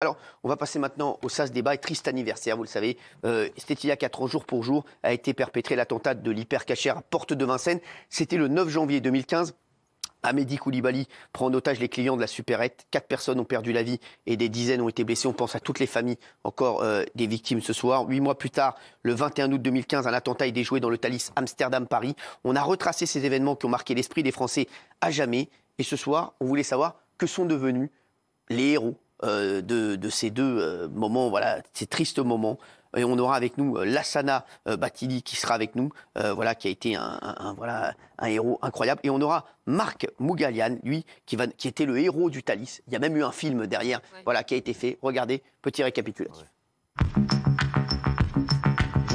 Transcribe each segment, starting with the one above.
Alors, on va passer maintenant au sas débat et triste anniversaire, vous le savez. C'était euh, il y a 4 ans, jour pour jour, a été perpétré l'attentat de l'hypercachère à Porte de Vincennes. C'était le 9 janvier 2015. Amédi Koulibaly prend en otage les clients de la supérette. Quatre personnes ont perdu la vie et des dizaines ont été blessées. On pense à toutes les familles encore euh, des victimes ce soir. Huit mois plus tard, le 21 août 2015, un attentat est déjoué dans le Thalys Amsterdam-Paris. On a retracé ces événements qui ont marqué l'esprit des Français à jamais. Et ce soir, on voulait savoir que sont devenus les héros euh, de, ces deux euh, moments, voilà, ces tristes moments et on aura avec nous euh, Lassana Batili qui sera avec nous, voilà, qui a été un, voilà, un héros incroyable. Et on aura Marc Mougalian, lui, qui, va, qui était le héros du Thalys. Il y a même eu un film derrière, voilà, qui a été fait. Regardez, petit récapitulatif.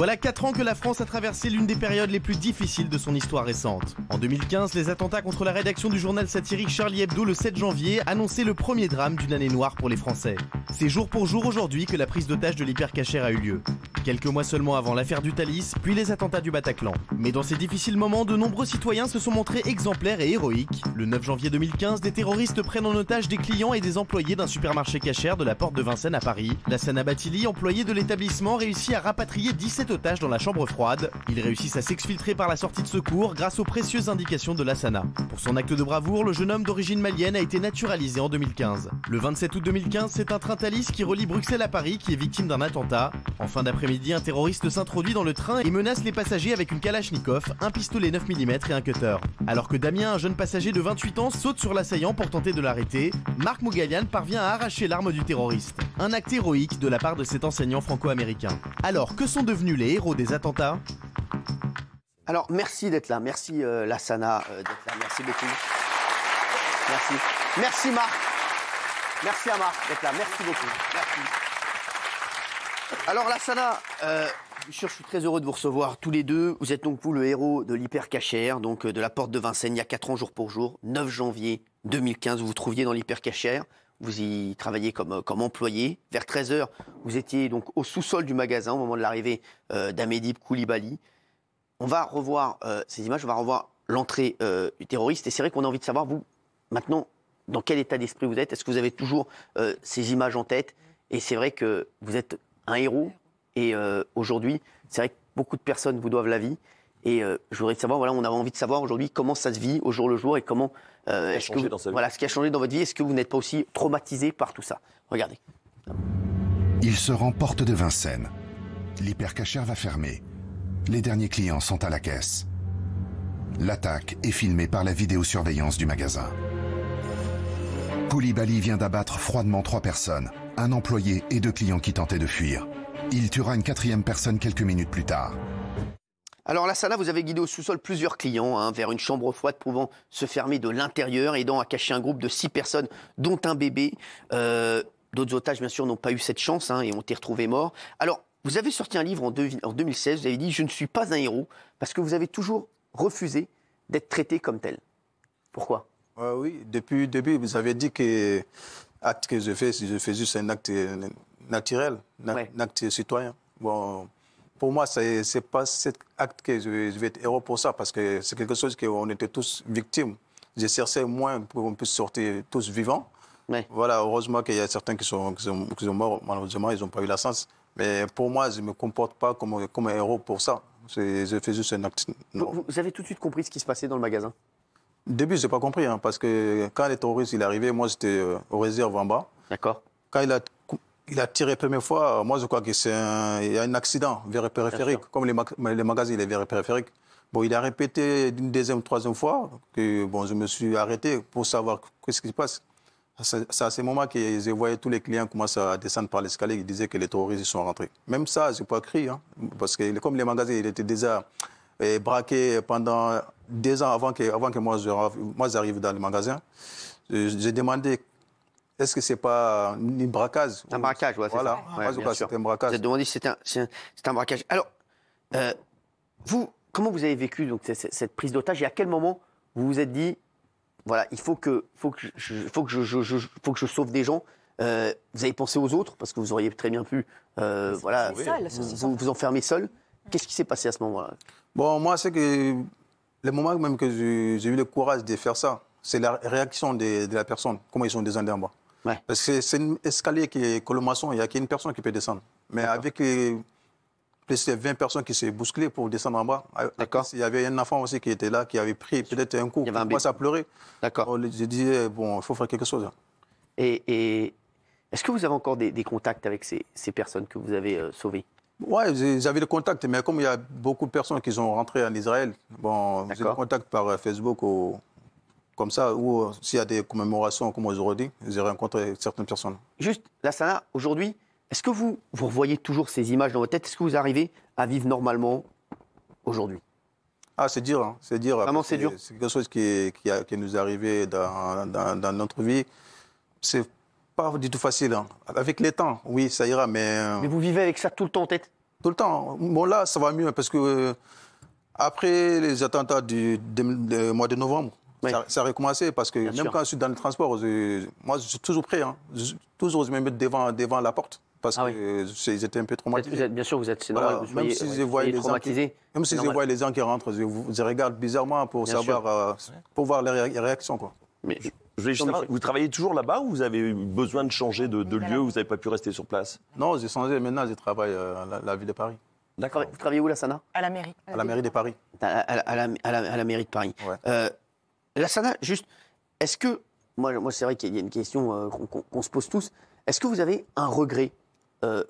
Voilà 4 ans que la France a traversé l'une des périodes les plus difficiles de son histoire récente. En 2015, les attentats contre la rédaction du journal satirique Charlie Hebdo le 7 janvier annonçaient le premier drame d'une année noire pour les Français. C'est jour pour jour aujourd'hui que la prise d'otage de l'hypercachère a eu lieu. Quelques mois seulement avant l'affaire du Thalys, puis les attentats du Bataclan. Mais dans ces difficiles moments, de nombreux citoyens se sont montrés exemplaires et héroïques. Le 9 janvier 2015, des terroristes prennent en otage des clients et des employés d'un supermarché cachère de la porte de Vincennes à Paris. La Sana Battili, employée de l'établissement, réussit à rapatrier 17 dans la chambre froide. Ils réussissent à s'exfiltrer par la sortie de secours grâce aux précieuses indications de l'Asana. Pour son acte de bravoure, le jeune homme d'origine malienne a été naturalisé en 2015. Le 27 août 2015, c'est un train Thalys qui relie Bruxelles à Paris qui est victime d'un attentat. En fin d'après-midi, un terroriste s'introduit dans le train et menace les passagers avec une Kalachnikov, un pistolet 9 mm et un cutter. Alors que Damien, un jeune passager de 28 ans, saute sur l'assaillant pour tenter de l'arrêter, Marc Mougalian parvient à arracher l'arme du terroriste un acte héroïque de la part de cet enseignant franco-américain. Alors, que sont devenus les héros des attentats Alors, merci d'être là, merci euh, Lassana euh, d'être là, merci beaucoup. Merci. Merci Marc. Merci à Marc d'être là, merci beaucoup. Merci. Alors Lassana, euh, je suis très heureux de vous recevoir tous les deux. Vous êtes donc vous le héros de l'hypercachère, donc de la porte de Vincennes, il y a 4 ans jour pour jour, 9 janvier 2015, vous vous trouviez dans l'hypercachère vous y travaillez comme, euh, employé. Vers 13h, vous étiez donc au sous-sol du magasin au moment de l'arrivée euh, Koulibaly. On va revoir euh, ces images, on va revoir l'entrée euh, du terroriste. Et c'est vrai qu'on a envie de savoir, vous, maintenant, dans quel état d'esprit vous êtes. Est-ce que vous avez toujours ces images en tête Et c'est vrai que vous êtes un héros. Et aujourd'hui, c'est vrai que beaucoup de personnes vous doivent la vie. Et euh, je voudrais savoir, voilà, on a envie de savoir aujourd'hui comment ça se vit au jour le jour et comment. Euh, ce voilà, ce qui a changé dans votre vie, est-ce que vous n'êtes pas aussi traumatisé par tout ça Regardez. Il se rend porte de Vincennes. L'hypercachère va fermer. Les derniers clients sont à la caisse. L'attaque est filmée par la vidéosurveillance du magasin. Koulibaly vient d'abattre froidement trois personnes, un employé et deux clients qui tentaient de fuir. Il tuera une quatrième personne quelques minutes plus tard. Alors la salle, vous avez guidé au sous-sol plusieurs clients hein, vers une chambre froide pouvant se fermer de l'intérieur, aidant à cacher un groupe de six personnes, dont un bébé. Euh, d'autres otages, bien sûr, n'ont pas eu cette chance hein, et ont été retrouvés morts. Alors, vous avez sorti un livre en, 2016, vous avez dit « Je ne suis pas un héros » parce que vous avez toujours refusé d'être traité comme tel. Pourquoi euh, Oui, depuis le début, vous avez dit que l'acte que je fais, je fais juste un acte euh, naturel, un acte citoyen. Bon, pour moi, ce n'est pas cet acte que je, vais être héros pour ça, parce que c'est quelque chose qu'on était tous victimes. J'ai cherché moins pour qu'on puisse sortir tous vivants. Voilà, heureusement qu'il y a certains qui sont, qui sont, morts, malheureusement, ils n'ont pas eu la chance. Mais pour moi, je ne me comporte pas comme, comme un héros pour ça. Je fais juste un acte. Vous, avez tout de suite compris ce qui se passait dans le magasin Début, je n'ai pas compris, hein, parce que quand les terroristes sont arrivés, moi j'étais euh, aux réserves en bas. D'accord. Quand il a il a tiré première fois. Moi, je crois qu'il y a un accident verre périphérique, comme les, magasins les magasins, les verres périphériques. Bon, il a répété une deuxième, troisième fois que bon, je me suis arrêté pour savoir qu'est-ce qui se passe. C'est à ce moment que je voyais tous les clients commencer à descendre par l'escalier. Ils disaient que les terroristes sont rentrés. Même ça, je n'ai pas crié. Hein, parce que comme les magasins, il était déjà euh, braqués pendant deux ans avant que, avant que moi, j'arrive dans le magasin. Euh, j'ai demandé est-ce que ce n'est pas une braquage Un braquage, ouais, voilà. c'est un braquage. Vous avez demandé si c'est un, braquage. Alors, euh, vous, comment vous avez vécu donc, cette, prise d'otage et à quel moment vous vous êtes dit, voilà, il faut que, faut que, je, faut que, je, faut que je sauve des gens euh, Vous avez pensé aux autres parce que vous auriez très bien pu euh, voilà, vous, vous, enfermer seul. Qu'est-ce qui s'est passé à ce moment-là Bon, moi, c'est que le moment même que j'ai eu le courage de faire ça, c'est la réaction de, la personne, comment ils sont descendus en bas. Parce que c'est une escalier qui est colomaçon, il n'y a qu'une personne qui peut descendre. Mais avec euh, plus de 20 personnes qui se bousculaient pour descendre en bas. Ah, D'accord. Il y avait un enfant aussi qui était là, qui avait pris peut-être un coup. Il commence à pleurer. D'accord. Oh, Je disais, eh, bon, il faut faire quelque chose. Hein. Et, est-ce que vous avez encore des, contacts avec ces, personnes que vous avez euh, sauvées Oui, j'avais des contacts, mais comme il y a beaucoup de personnes qui sont rentrées en Israël, bon, j'ai des contacts par euh, Facebook ou comme ça, ou euh, s'il y a des commémorations comme aujourd'hui, j'ai rencontré certaines personnes. Juste, la Sana, aujourd'hui, est-ce que vous, vous revoyez toujours ces images dans votre tête Est-ce que vous arrivez à vivre normalement aujourd'hui ah, c'est dur, hein. c'est dur. Vraiment, c'est dur. C'est quelque chose qui, nous est arrivé dans, notre vie. C'est pas du tout facile. Hein. Avec les temps, oui, ça ira, mais. Euh, mais vous vivez avec ça tout le temps en tête Tout le temps. Bon, là, ça va mieux parce que euh, après les attentats du, mois de novembre, ça, a recommencé parce que même quand je suis dans le transport, moi, je suis toujours prêt. Hein. toujours, je me mets devant, devant la porte parce ah oui. un peu trop bien sûr, vous êtes normal, même si, je, vois les gens qui, les rentrent, je, regarde bizarrement pour savoir, euh, pour voir les réactions. Quoi. Mais vous travaillez toujours là-bas ou vous avez eu besoin de changer de, de lieu, vous n'avez pas pu rester sur place Non, j'ai changé. Maintenant, je travaille à euh, la, ville de Paris. D'accord. Vous travaillez où, là, Sana À la mairie. À la mairie de Paris. À, la, mairie de Paris. Euh, Lassana, juste, est-ce que, moi, moi c'est vrai qu'il y a une question euh, qu'on se pose tous, est-ce que vous avez un regret euh,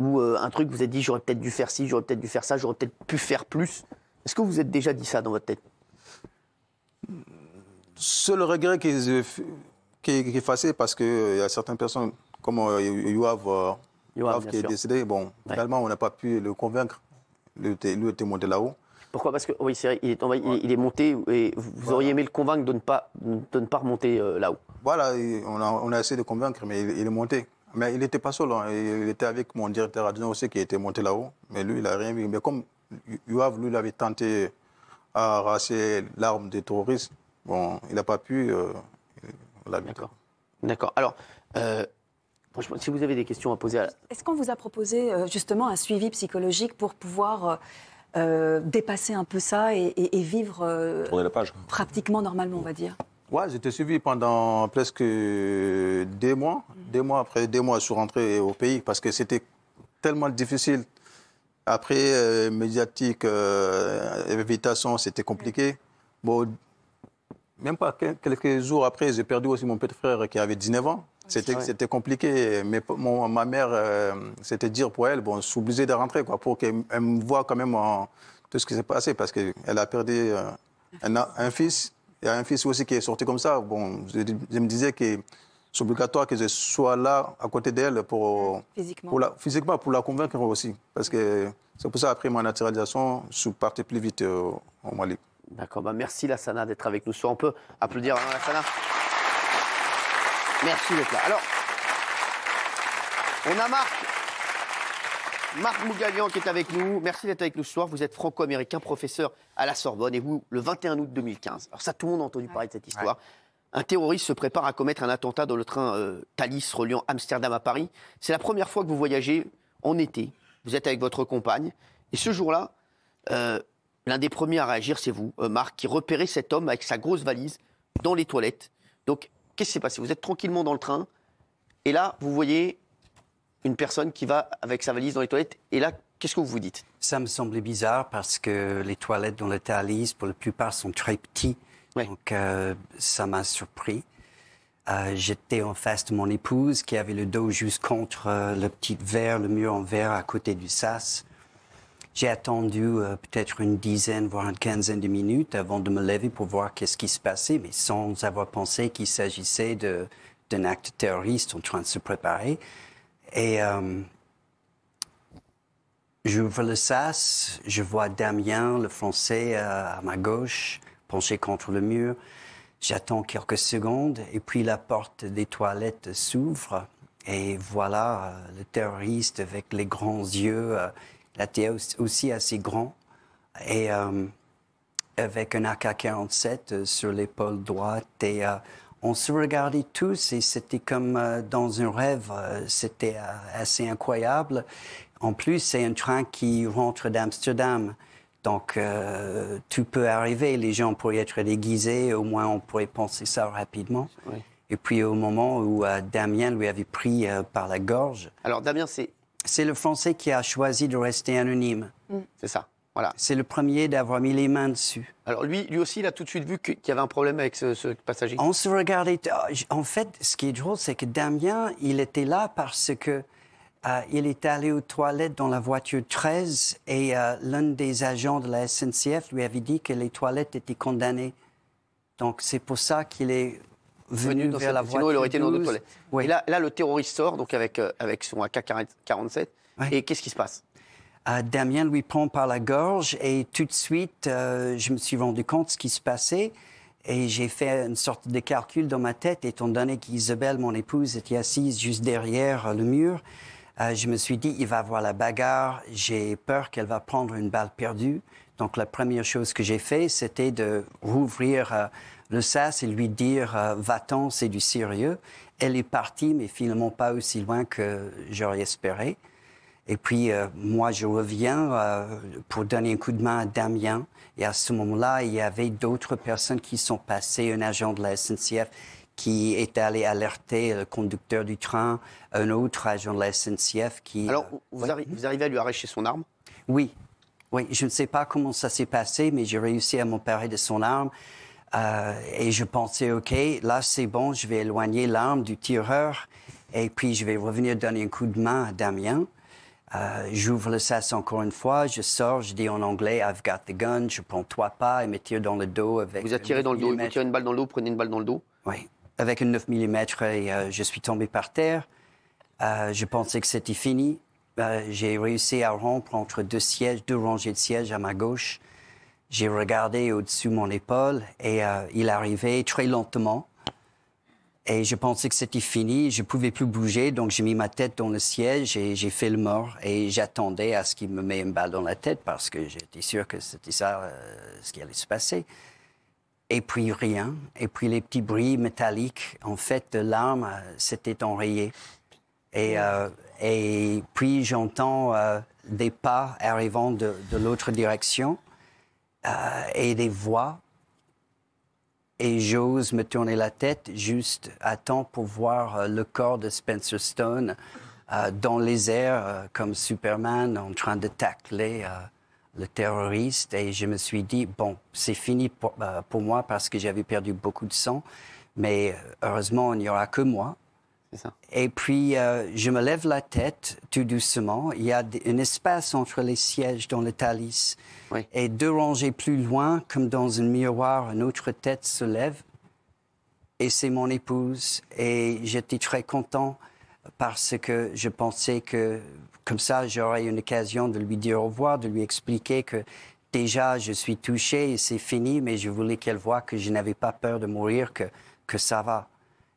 ou euh, un truc, vous avez dit j'aurais peut-être dû faire ci, j'aurais peut-être dû faire ça, j'aurais peut-être pu faire plus Est-ce que vous avez déjà dit ça dans votre tête Seul regret qui est, effacé parce qu'il y a certaines personnes, comme Youav, qui est décédé, bon, finalement on n'a pas pu le convaincre, lui était monté là-haut. Pourquoi Parce que oui, est, il, il, est, monté et vous auriez aimé le convaincre de ne pas, ne pas remonter euh, là-haut. Voilà, on a, essayé de convaincre, mais il, est monté. Mais il n'était pas seul. Hein. Il était avec mon directeur adjoint aussi qui était monté là-haut. Mais lui, il n'a rien vu. Mais comme Yuav, lui, il avait tenté à arracher l'arme des terroristes, bon, il n'a pas pu. Euh, D'accord. D'accord. Alors. Euh, si vous avez des questions à poser à... Est-ce qu'on vous a proposé justement un suivi psychologique pour pouvoir euh, dépasser un peu ça et, vivre euh, pratiquement normalement, on va dire Ouais, j'étais suivi pendant presque deux mois. Deux mois après deux mois, je suis rentré au pays parce que c'était tellement difficile. Après, euh, médiatique, évitation, c'était compliqué. Bon, même pas quelques jours après, j'ai perdu aussi mon petit frère qui avait 19 ans. C'était compliqué. Mais ma mère, euh, c'était dire pour elle, bon, je obligé de rentrer, quoi, pour qu'elle me voie quand même en, tout ce qui s'est passé, parce qu'elle a perdu euh, un, fils. Il y a un fils aussi qui est sorti comme ça. Bon, je, me disais que c'est obligatoire que je sois là, à côté d'elle, pour physiquement. Pour la, convaincre aussi. Parce que c'est pour ça, après ma naturalisation, je suis parti plus vite euh, au Mali. D'accord, bah merci Lassana d'être avec nous. Soit on peut applaudir hein, Lassana. Merci d'être là. Alors, on a Marc. Marc qui est avec nous. Merci d'être avec nous ce soir. Vous êtes franco-américain, professeur à la Sorbonne et vous, le 21 août 2015. Alors ça, tout le monde a entendu parler de cette histoire. Un terroriste se prépare à commettre un attentat dans le train euh, Thalys reliant Amsterdam à Paris. C'est la première fois que vous voyagez en été. Vous êtes avec votre compagne. Et ce jour-là, euh, l'un des premiers à réagir, c'est vous, euh, Marc, qui repérez cet homme avec sa grosse valise dans les toilettes. Donc, Qu'est-ce qui s'est passé Vous êtes tranquillement dans le train, et là, vous voyez une personne qui va avec sa valise dans les toilettes, et là, qu'est-ce que vous vous dites Ça me semblait bizarre parce que les toilettes dans le Thalys, pour la plupart, sont très petites. Donc, euh, ça m'a surpris. Euh, j'étais en face de mon épouse qui avait le dos juste contre euh, le petit verre, le mur en verre à côté du sas. J'ai attendu euh, peut-être une dizaine, voire une quinzaine de minutes avant de me lever pour voir qu'est-ce qui se passait, mais sans avoir pensé qu'il s'agissait d'un acte terroriste en train de se préparer. Et euh, j'ouvre le sas, je vois Damien, le français, euh, à ma gauche, penché contre le mur. J'attends quelques secondes et puis la porte des toilettes s'ouvre. Et voilà le terroriste avec les grands yeux la était aussi assez grand et euh, avec un AK-47 euh, sur l'épaule droite et euh, on se regardait tous et c'était comme dans un rêve, c'était assez incroyable. En plus, c'est un train qui rentre d'Amsterdam. Donc, tout peut arriver. Les gens pourraient être déguisés, au moins on pourrait penser ça rapidement. Et puis, au moment où Damien lui avait pris par la gorge. Alors, Damien, c'est c'est le Français qui a choisi de rester anonyme. Mm. C'est ça. Voilà. C'est le premier d'avoir mis les mains dessus. Alors lui, lui aussi, il a tout de suite vu qu'il y avait un problème avec ce, passager. On se regardait. Oh, en fait, ce qui est drôle, c'est que Damien, il était là parce que euh, il est allé aux toilettes dans la voiture 13 et euh, l'un des agents de la SNCF lui avait dit que les toilettes étaient condamnées. Donc c'est pour ça qu'il est venu vers la Sinon, il aurait été dans d'autres toilettes. Et là, là, le terroriste sort donc avec, euh, avec son AK-47. Et qu'est-ce qui se passe euh, Damien lui prend par la gorge et tout de suite, euh, je me suis rendu compte de ce qui se passait. Et j'ai fait une sorte de calcul dans ma tête, étant donné qu'Isabelle, mon épouse, était assise juste derrière le mur. Euh, je me suis dit, il va avoir la bagarre. J'ai peur qu'elle va prendre une balle perdue. Donc, la première chose que j'ai fait, c'était de rouvrir euh, le sas et lui dire euh, Va-t'en, c'est du sérieux. Elle est partie, mais finalement pas aussi loin que j'aurais espéré. Et puis, moi, je reviens pour donner un coup de main à Damien. Et à ce moment-là, il y avait d'autres personnes qui sont passées, un agent de la SNCF qui est allé alerter le conducteur du train, un autre agent de la SNCF qui... Alors, euh, vous, arrivez à lui arracher son arme Oui, oui, je ne sais pas comment ça s'est passé, mais j'ai réussi à m'emparer de son arme. Euh, et je pensais, OK, là c'est bon, je vais éloigner l'arme du tireur et puis je vais revenir donner un coup de main à Damien. Euh, j'ouvre le sas encore une fois, je sors, je dis en anglais, I've got the gun, je prends trois pas et me tire dans le dos avec. Vous attirez dans le dos, vous tirez une balle dans le dos, prenez une balle dans le dos. Oui avec un 9 mm euh, euh, je suis tombé par terre. Euh, je pensais que c'était fini. j'ai réussi à rompre entre deux sièges, deux rangées de sièges à ma gauche. J'ai regardé au-dessus de mon épaule et il arrivait très lentement. Et je pensais que c'était fini. Je ne pouvais plus bouger, donc j'ai mis ma tête dans le siège et j'ai fait le mort. Et j'attendais à ce qu'il me mette une balle dans la tête parce que j'étais sûr que c'était ça ce qui allait se passer et puis rien, et puis les petits bruits métalliques, en fait, de l'arme euh, s'était enrayée. Et, euh, et puis j'entends euh, des pas arrivant de, l'autre direction et des voix. Et j'ose me tourner la tête juste à temps pour voir le corps de Spencer Stone dans les airs comme Superman en train de tacler le terroriste et je me suis dit, bon, c'est fini pour, bah, moi parce que j'avais perdu beaucoup de sang, mais euh, heureusement, il n'y aura que moi. Et puis, euh, je me lève la tête tout doucement. Il y a un espace entre les sièges dans le talis. Et deux rangées plus loin, comme dans un miroir, une autre tête se lève. Et c'est mon épouse. Et j'étais très content parce que je pensais que comme ça, j'aurai une occasion de lui dire au revoir, de lui expliquer que déjà, je suis touché et c'est fini, mais je voulais qu'elle voie que je n'avais pas peur de mourir, que, que ça va.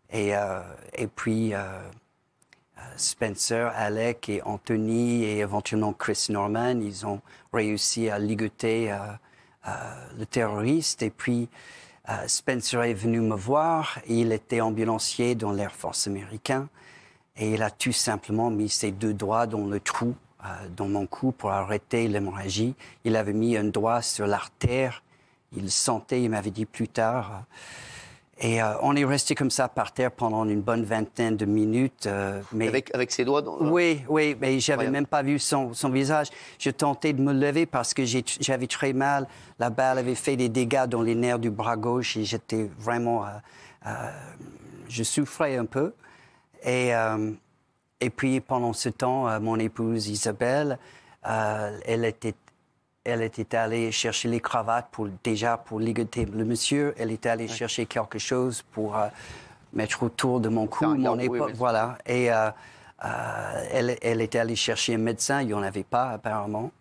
Et, euh, et puis, euh, euh, Spencer, Alec et Anthony et éventuellement Chris Norman, ils ont réussi à ligoter le terroriste. Et puis, Spencer est venu me voir. Il était ambulancier dans l'Air Force américain. Et il a tout simplement mis ses deux doigts dans le trou, euh, dans mon cou, pour arrêter l'hémorragie. Il avait mis un doigt sur l'artère. Il sentait, il m'avait dit plus tard. Et euh, on est resté comme ça par terre pendant une bonne vingtaine de minutes. Euh, mais... avec, ses doigts dans... Oui, oui, mais j'avais même pas vu son, visage. Je tentais de me lever parce que j'avais très mal. La balle avait fait des dégâts dans les nerfs du bras gauche et j'étais vraiment... je souffrais un peu. Et, euh, et puis pendant ce temps, euh, mon épouse Isabelle, euh, elle, était, elle était allée chercher les cravates pour, déjà pour ligoter le monsieur. Elle était allée chercher quelque chose pour mettre autour de mon cou, Voilà. Et elle, elle, était allée chercher un médecin, il n'y en avait pas apparemment.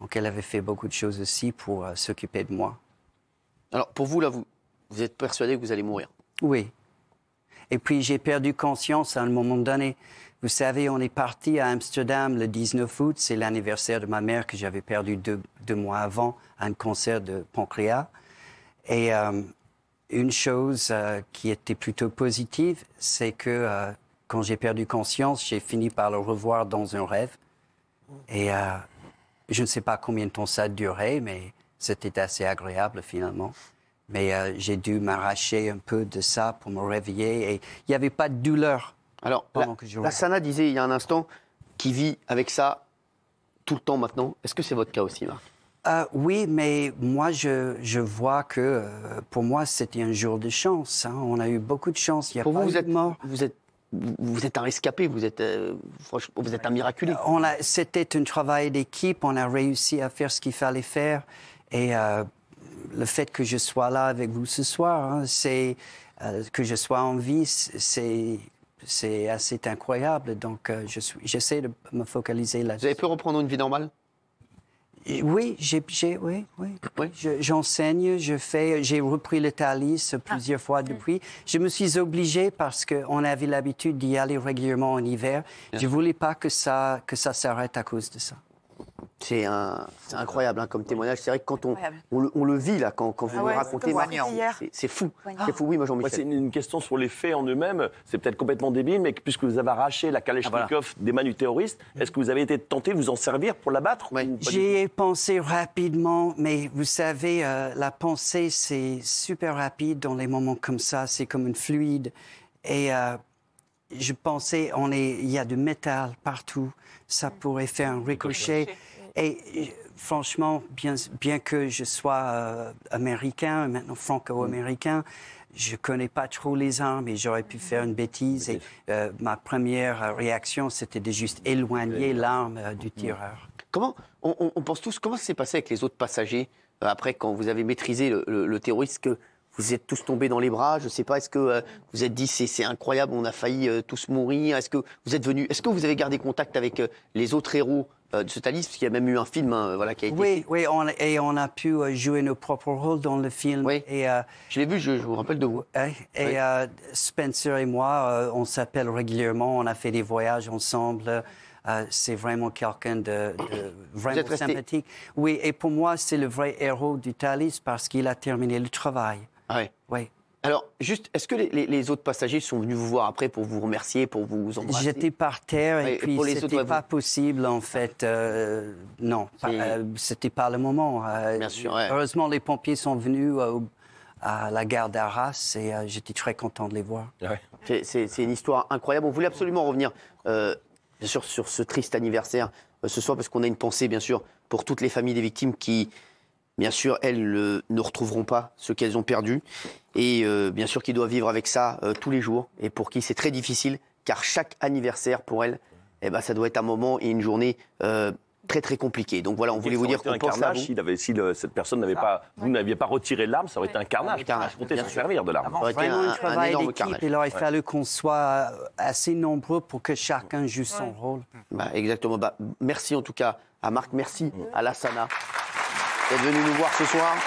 Donc elle avait fait beaucoup de choses aussi pour s'occuper de moi. Alors pour vous, là, vous, vous êtes persuadé que vous allez mourir Oui. Et puis j'ai perdu conscience à un moment donné. Vous savez, on est parti à Amsterdam le 19 août, c'est l'anniversaire de ma mère que j'avais perdu deux, mois avant un concert de pancréas. Et euh, une chose euh, qui était plutôt positive, c'est que euh, quand j'ai perdu conscience, j'ai fini par le revoir dans un rêve. Et je ne sais pas combien de temps ça a duré, mais c'était assez agréable finalement. Mais euh, j'ai dû m'arracher un peu de ça pour me réveiller. Et il n'y avait pas de douleur. Alors, pendant la, Sana disait il y a un instant, qui vit avec ça tout le temps maintenant. Est-ce que c'est votre cas aussi, Marc euh, oui, mais moi, je, je vois que euh, pour moi, c'était un jour de chance. Hein. On a eu beaucoup de chance. Il y a pour pas vous, vous êtes, mort. Vous êtes, vous êtes un rescapé, vous êtes, vous êtes un miraculé. C'était un travail d'équipe. On a réussi à faire ce qu'il fallait faire. Et le fait que je sois là avec vous ce soir, hein, c'est euh, que je sois en vie, c'est c'est assez incroyable. Donc, euh, je suis, j'essaie de me focaliser là. -dessus. Vous avez pu reprendre une vie normale Oui, j'ai, oui, oui. oui. j'enseigne, je, fais, j'ai repris le Thalys ah, plusieurs fois depuis. Je me suis obligé parce qu'on avait l'habitude d'y aller régulièrement en hiver. Je Je voulais pas que ça que ça s'arrête à cause de ça. C'est incroyable hein, comme témoignage. C'est vrai que quand on, le vit, là, quand, ah vous nous racontez, c'est fou. C'est fou, oui, moi, Jean-Michel. c'est une question sur les faits en eux-mêmes. C'est peut-être complètement débile, mais puisque vous avez arraché la Kalachnikov ah, des mains du terroriste, mm-hmm. est-ce que vous avez été tenté de vous en servir pour l'abattre J'ai J'y ai pensé rapidement, mais vous savez, euh, la pensée, c'est super rapide dans les moments comme ça. C'est comme une fluide. Et euh, je pensais, il y a du métal partout. Ça pourrait faire un ricochet. Et euh, franchement, bien, bien que je sois euh, américain, maintenant franco-américain, je connais pas trop les armes et j'aurais pu faire une bêtise. Et euh, ma première réaction, c'était de juste éloigner l'arme du tireur. Comment on, pense tous comment ça s'est passé avec les autres passagers après quand vous avez maîtrisé le, terroriste que vous êtes tous tombés dans les bras. Je ne sais pas. Est-ce que vous êtes dit c'est incroyable, on a failli tous mourir. Est-ce que vous êtes venu Est-ce que vous avez gardé contact avec les autres héros euh, de ce Thalys, parce qu'il y a même eu un film hein, voilà, qui a été. Oui, oui et on a pu euh, jouer nos propres rôles dans le film. Oui. Et, euh, je l'ai vu, je, vous rappelle de vous. Et, Spencer et moi, on s'appelle régulièrement, on a fait des voyages ensemble. c'est vraiment quelqu'un de, vraiment sympathique. Oui, et pour moi, c'est le vrai héros du Thalys parce qu'il a terminé le travail. Ah oui. Alors, juste, est-ce que les, autres passagers sont venus vous voir après pour vous remercier, pour vous embrasser J'étais par terre et, puis c'était pas possible en fait. Euh, non, euh, c'était pas le moment. Euh, bien sûr. Heureusement, les pompiers sont venus à la gare d'Arras et j'étais très content de les voir. C'est une histoire incroyable. On voulait absolument revenir, sur ce triste anniversaire ce soir parce qu'on a une pensée, bien sûr, pour toutes les familles des victimes qui Bien sûr, elles ne retrouveront pas ce qu'elles ont perdu. Et euh, bien sûr, qui doivent vivre avec ça euh, tous les jours. Et pour qui c'est très difficile, car chaque anniversaire pour elles, eh ben, ça doit être un moment et une journée euh, très très compliqué. Donc voilà, on voulait vous dire qu'on pense à vous. Si, avait, si cette personne n'avait pas, vous n'aviez pas retiré l'arme, ça aurait été un carnage. carnage. comptait se servir de l'arme. Ça vraiment un, un, travail d'équipe. Il aurait fallu qu'on soit assez nombreux pour que chacun joue son rôle. Bah, exactement. Bah, merci en tout cas à Marc, merci à Lassana. Vous êtes venu nous voir ce soir.